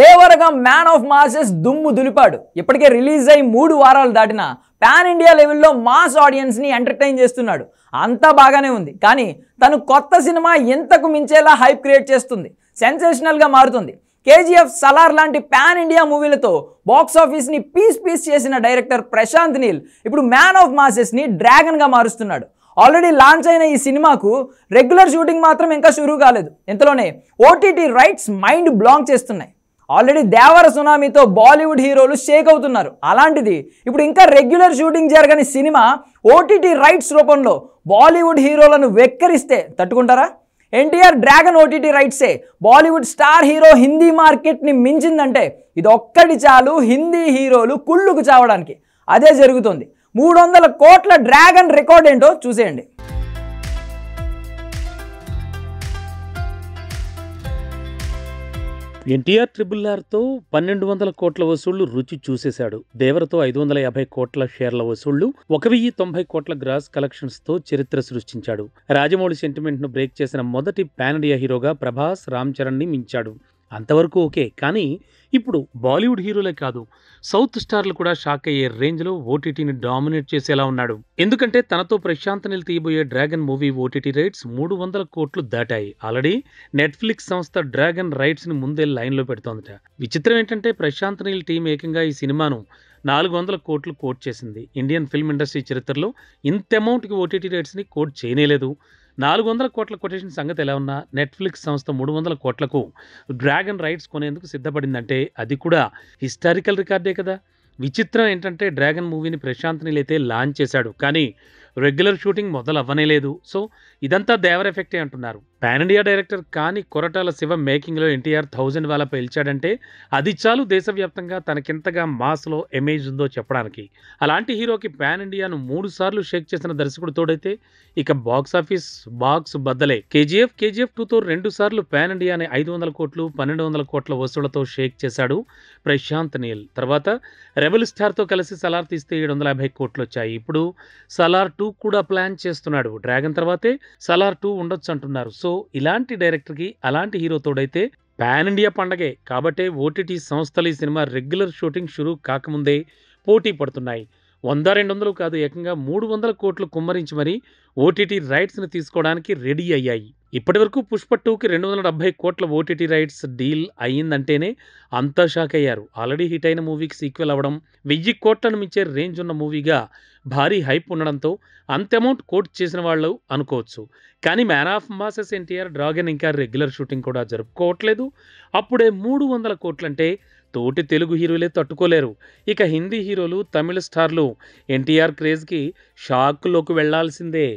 దేవరగా man of masses దుమ్ము దులిపాడు ఇప్పటికే release అయి మూడు వారాలు దాటిన పాన్ ఇండియా లెవెల్లో మాస్ ఆడియన్స్ని ఎంటర్టైన్ చేస్తున్నాడు అంతా బాగానే ఉంది కానీ తను కొత్త సినిమా ఇంతకు మించేలా హైప్ క్రియేట్ చేస్తుంది సెన్సేషనల్గా మారుతుంది కేజీఎఫ్ సలార్ లాంటి పాన్ ఇండియా మూవీలతో బాక్స్ ఆఫీస్ని పీస్ పీస్ చేసిన డైరెక్టర్ ప్రశాంత్ నీల్ ఇప్పుడు మ్యాన్ ఆఫ్ మాసెస్ని డ్రాగన్గా మారుస్తున్నాడు ఆల్రెడీ లాంచ్ అయిన ఈ సినిమాకు రెగ్యులర్ షూటింగ్ మాత్రం ఇంకా షురూ కాలేదు ఇంతలోనే ఓటీటీ రైట్స్ మైండ్ బ్లాంక్ చేస్తున్నాయి ఆల్రెడీ దేవర సునామీతో బాలీవుడ్ హీరోలు షేక్ అవుతున్నారు అలాంటిది ఇప్పుడు ఇంకా రెగ్యులర్ షూటింగ్ జరగని సినిమా ఓటీటీ రైట్స్ రూపంలో బాలీవుడ్ హీరోలను వెక్కిరిస్తే తట్టుకుంటారా ఎన్టీఆర్ డ్రాగన్ ఓటీటీ రైట్సే బాలీవుడ్ స్టార్ హీరో హిందీ మార్కెట్ని మించిందంటే ఇది ఒక్కటి చాలు హిందీ హీరోలు కుళ్ళుకు చావడానికి అదే జరుగుతుంది మూడు వందల కోట్ల డ్రాగన్ రికార్డ్ ఏంటో చూసేయండి ఎన్టీఆర్ ట్రిపుల్ ఆర్తో పన్నెండు వందల కోట్ల వసూళ్లు రుచి చూసేశాడు దేవరతో ఐదు వందల యాభై కోట్ల షేర్ల వసూళ్లు ఒక వెయ్యి తొంభై కోట్ల గ్రాస్ కలెక్షన్స్ తో చరిత్ర సృష్టించాడు రాజమౌళి సెంటిమెంట్ ను బ్రేక్ చేసిన మొదటి పాన్ ఇండియా హీరోగా ప్రభాస్ రామ్ మించాడు అంతవరకు ఓకే కానీ ఇప్పుడు బాలీవుడ్ హీరోలే కాదు సౌత్ స్టార్లు కూడా షాక్ అయ్యే రేంజ్లో ఓటీటీని డామినేట్ చేసేలా ఉన్నాడు ఎందుకంటే తనతో ప్రశాంతనిలు తీయబోయే డ్రాగన్ మూవీ ఓటీటీ రైట్స్ మూడు వందల కోట్లు దాటాయి ఆల్రెడీ నెట్ఫ్లిక్స్ సంస్థ డ్రాగన్ రైట్స్ని ముందే లైన్లో పెడుతోందట విచిత్రం ఏంటంటే ప్రశాంత్ నీల్ టీం ఏకంగా ఈ సినిమాను నాలుగు వందల కోట్లు కోట్ చేసింది ఇండియన్ ఫిల్మ్ ఇండస్ట్రీ చరిత్రలో ఇంత అమౌంట్కి ఓటీటీ రైట్స్ని కోట్ చేయనేలేదు నాలుగు వందల కోట్ల కొటేషన్ సంగతి ఎలా ఉన్నా నెట్ఫ్లిక్స్ సంస్థ మూడు వందల కోట్లకు డ్రాగన్ రైట్స్ కొనేందుకు సిద్ధపడిందంటే అది కూడా హిస్టారికల్ రికార్డే కదా విచిత్రం ఏంటంటే డ్రాగన్ మూవీని ప్రశాంత్ నీలైతే లాంచ్ చేశాడు కానీ రెగ్యులర్ షూటింగ్ మొదలవ్వనే లేదు సో ఇదంతా దేవర్ ఎఫెక్టే అంటున్నారు పాన్ ఇండియా డైరెక్టర్ కానీ కొరటాల శివ మేకింగ్లో ఎన్టీఆర్ థౌజండ్ వాళ్ళ పేల్చాడంటే అది చాలు దేశవ్యాప్తంగా తనకింతగా మాస్లో ఇమేజ్ ఉందో చెప్పడానికి అలాంటి హీరోకి పాన్ ఇండియాను మూడు సార్లు షేక్ చేసిన దర్శకుడు తోడైతే ఇక ఆఫీస్ బాక్స్ బద్దలే కేజీఎఫ్ కేజీఎఫ్ టూతో రెండు సార్లు పాన్ ఇండియాని ఐదు వందల కోట్లు పన్నెండు వందల కోట్ల వసూళ్లతో షేక్ చేశాడు ప్రశాంత్ నీల్ తర్వాత రెబల్ స్టార్తో కలిసి సలార్ తీస్తే ఏడు వందల యాభై కోట్లు వచ్చాయి ఇప్పుడు సలార్ టూ కూడా ప్లాన్ చేస్తున్నాడు డ్రాగన్ తర్వాతే సలార్ టూ ఉండొచ్చు అంటున్నారు సో ఇలాంటి డైరెక్టర్కి అలాంటి హీరోతోడైతే పాన్ ఇండియా పండగే కాబట్టే ఓటీటీ సంస్థలు ఈ సినిమా రెగ్యులర్ షూటింగ్ షురూ కాకముందే పోటీ పడుతున్నాయి వంద రెండు వందలు కాదు ఏకంగా మూడు వందల కోట్లు కుమ్మరించి మరీ ఓటీటీ రైట్స్ని తీసుకోవడానికి రెడీ అయ్యాయి ఇప్పటివరకు పుష్ప టూకి రెండు వందల డెబ్బై కోట్ల ఓటీటీ రైట్స్ డీల్ అయ్యిందంటేనే అంతా షాక్ అయ్యారు ఆల్రెడీ హిట్ అయిన మూవీకి సీక్వెల్ అవ్వడం వెయ్యి కోట్లను మించే రేంజ్ ఉన్న మూవీగా భారీ హైప్ ఉండడంతో అంత అమౌంట్ కోట్ చేసిన వాళ్ళు అనుకోవచ్చు కానీ man of masses NTR Dragon ఇంకా రెగ్యులర్ షూటింగ్ కూడా జరుపుకోవట్లేదు అప్పుడే మూడు వందల కోట్లంటే తోటి తెలుగు హీరోలే తట్టుకోలేరు ఇక హిందీ హీరోలు తమిళ స్టార్లు ఎన్టీఆర్ క్రేజ్కి షాక్లోకి వెళ్లాల్సిందే